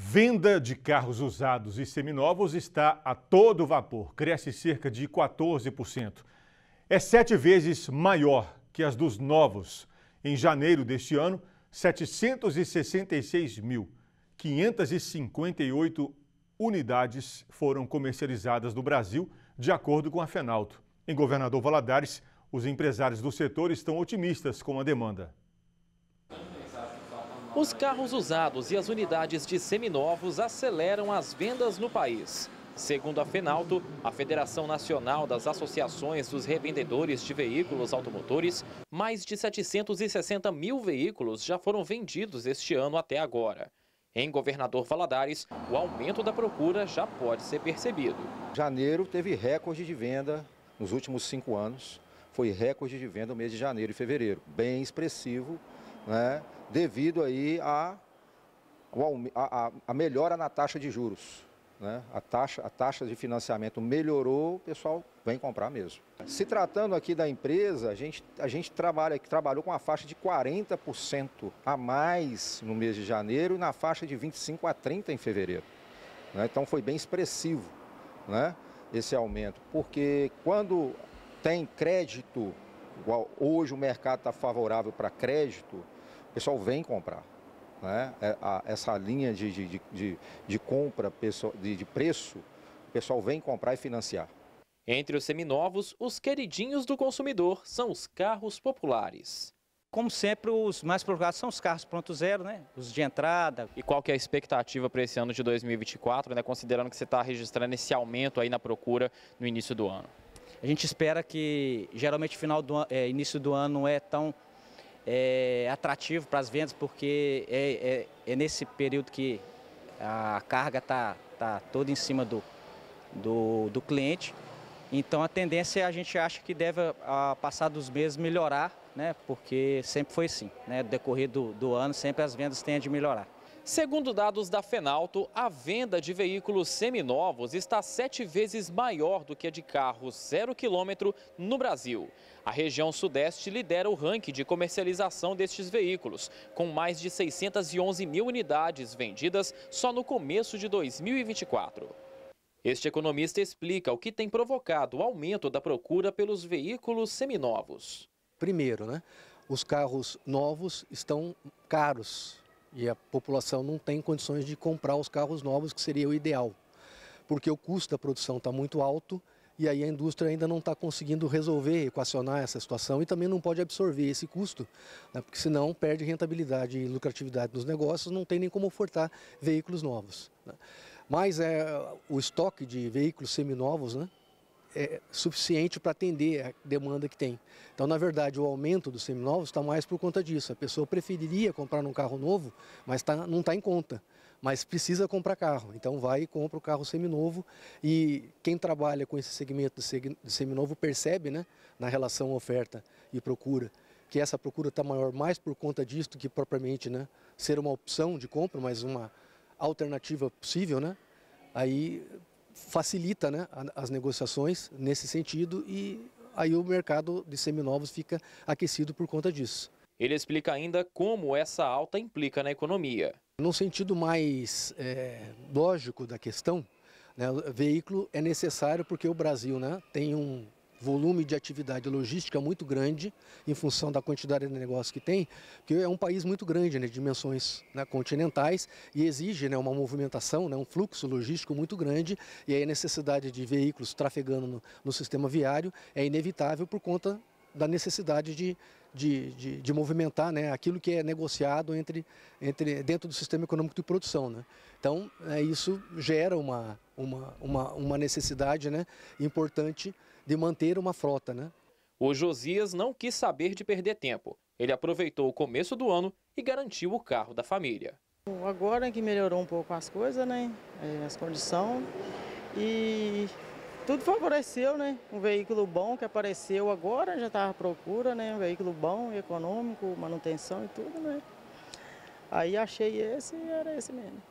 Venda de carros usados e seminovos está a todo vapor, cresce cerca de 14%. É sete vezes maior que as dos novos. Em janeiro deste ano, 766.558 unidades foram comercializadas no Brasil, de acordo com a Fenalto. Em Governador Valadares, os empresários do setor estão otimistas com a demanda. Os carros usados e as unidades de seminovos aceleram as vendas no país. Segundo a Fenalto, a Federação Nacional das Associações dos Revendedores de Veículos Automotores, mais de 760 mil veículos já foram vendidos este ano até agora. Em Governador Valadares, o aumento da procura já pode ser percebido. Janeiro teve recorde de venda nos últimos cinco anos. Foi recorde de venda no mês de janeiro e fevereiro, bem expressivo né, devido aí a, a, a melhora na taxa de juros. Né? A, taxa, a taxa de financiamento melhorou, o pessoal vem comprar mesmo. Se tratando aqui da empresa, a gente, a gente trabalha, trabalhou com uma faixa de 40% a mais no mês de janeiro e na faixa de 25% a 30% em fevereiro. Né? Então foi bem expressivo né? esse aumento, porque quando tem crédito, hoje o mercado está favorável para crédito, pessoal vem comprar. Né? É, essa linha de, de, de, de compra, de, preço, o pessoal vem comprar e financiar. Entre os seminovos, os queridinhos do consumidor são os carros populares. Como sempre, os mais procurados são os carros pronto zero, né? Os de entrada. E qual que é a expectativa para esse ano de 2024, né? Considerando que você está registrando esse aumento aí na procura no início do ano. A gente espera que geralmente final do é, início do ano não é tão é, atrativo para as vendas, porque é, é, é, nesse período que a carga está tá toda em cima do, do, do, cliente. Então a tendência é a gente acha que deve, a passar dos meses, melhorar, né? porque sempre foi assim. Né? No decorrer do, do ano, sempre as vendas tendem a melhorar. Segundo dados da Fenalto, a venda de veículos seminovos está sete vezes maior do que a de carros zero quilômetro no Brasil. A região Sudeste lidera o ranking de comercialização destes veículos, com mais de 611 mil unidades vendidas só no começo de 2024. Este economista explica o que tem provocado o aumento da procura pelos veículos seminovos. Primeiro, né? Os carros novos estão caros e a população não tem condições de comprar os carros novos, que seria o ideal, porque o custo da produção está muito alto e aí a indústria ainda não está conseguindo resolver, equacionar essa situação e também não pode absorver esse custo, né, porque senão perde rentabilidade e lucratividade nos negócios, não tem nem como ofertar veículos novos. Né. Mas é, o estoque de veículos seminovos, né, é, suficiente para atender a demanda que tem. Então, na verdade, o aumento dos seminovos está mais por conta disso. A pessoa preferiria comprar um carro novo, mas tá, não está em conta. Mas precisa comprar carro, então vai e compra o carro seminovo. E quem trabalha com esse segmento de seminovo percebe, né, na relação oferta e procura, que essa procura está maior mais por conta disso que propriamente né, ser uma opção de compra, mas uma alternativa possível, né? Aí facilita né, as negociações nesse sentido e aí o mercado de seminovos fica aquecido por conta disso. Ele explica ainda como essa alta implica na economia. No sentido mais é, lógico da questão, né, veículo é necessário porque o Brasil né, tem um volume de atividade logística muito grande em função da quantidade de negócio que tem, porque é um país muito grande, né, de dimensões né, continentais e exige né, uma movimentação, né, um fluxo logístico muito grande e aí a necessidade de veículos trafegando no, no sistema viário é inevitável por conta da necessidade de, de, de, de, movimentar né, aquilo que é negociado entre, entre, dentro do sistema econômico de produção. Né? Então, é, isso gera uma, uma, uma, uma necessidade né, importante de manter uma frota. Né? O Josias não quis saber de perder tempo. Ele aproveitou o começo do ano e garantiu o carro da família. Agora que melhorou um pouco as coisas, né? É, as condições, e tudo favoreceu, né? Um veículo bom que apareceu agora, já estava à procura, né? Um veículo bom, econômico, manutenção e tudo, né? Aí achei esse e era esse mesmo.